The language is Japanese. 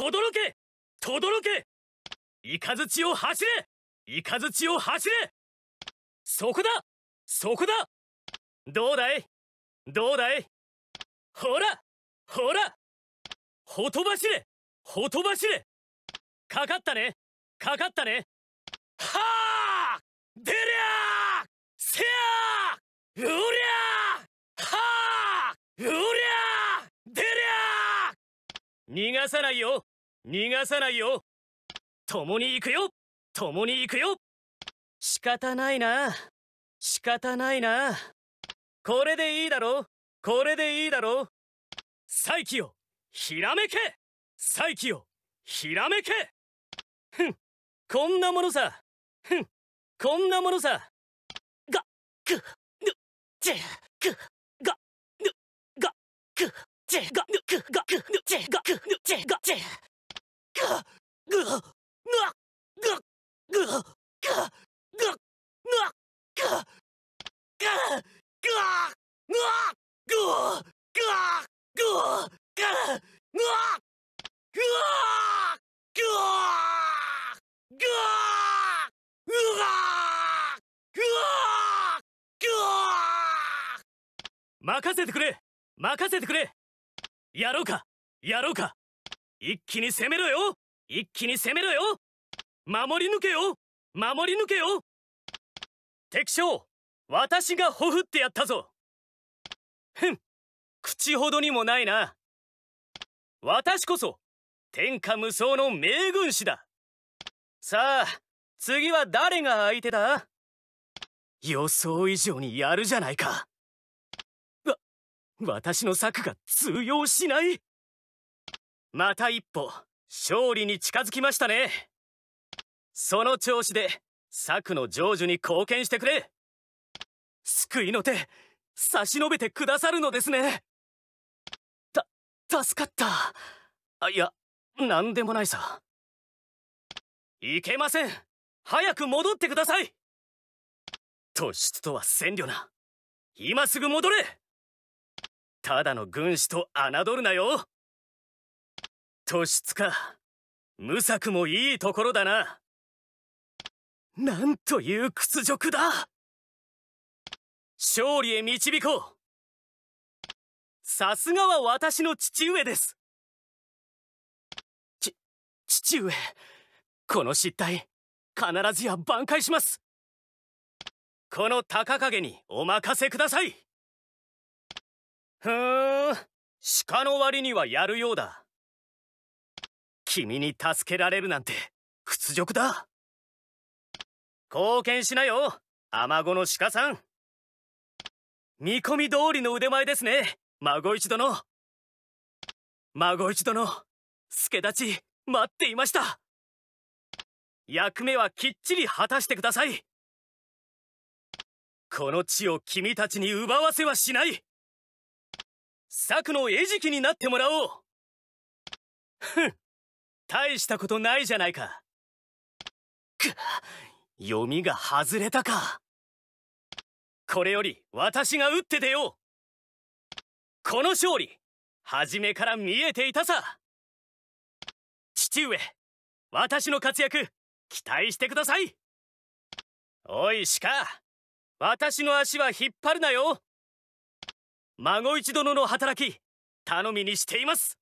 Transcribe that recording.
とどろけとどろけ雷を走れ雷を走れそこだそこだどうだいどうだいほらほらほとばしれほとばしれかかったねかかったねはあ出りゃせやうりゃはあうりゃ出りゃ逃がさないよ逃がさないよ共に行くよ共に行くよ仕方ないな仕方ないなこれでいいだろこれでいいだろ再起をひらめけ再起をひらめけふんこんなものさふんこんなものさがくぬちくがぬがくちがぬくがぬちがぬちがぬち任せてくれ任せてくれやろうかやろうか一気に攻めろよ一気に攻めろよ守り抜けよ守り抜けよ敵将私がほふってやったぞふん口ほどにもないな私こそ天下無双の名軍師ださあ次は誰が相手だ予想以上にやるじゃないかわ私の策が通用しないまた一歩勝利に近づきましたねその調子で策の成就に貢献してくれ救いの手差し伸べてくださるのですねた助かったあいや何でもないさいけません早く戻ってください突出とは千両な今すぐ戻れただの軍師と侮るなよ突出か無策もいいところだななんという屈辱だ勝利へ導こうさすがは私の父上ですち父上この失態必ずや挽回しますこの高影にお任せくださいふーん鹿の割にはやるようだ君に助けられるなんて屈辱だ貢献しなよアマゴの鹿さん見込み通りの腕前ですね孫一殿孫一殿助太刀待っていました役目はきっちり果たしてくださいこの地を君たちに奪わせはしない策の餌食になってもらおうふん大したことないじゃないかく読みが外れたかこれより私が打って出ようこの勝利初めから見えていたさ父上私の活躍期待してくださいおい鹿私の足は引っ張るなよ孫一殿の働き頼みにしています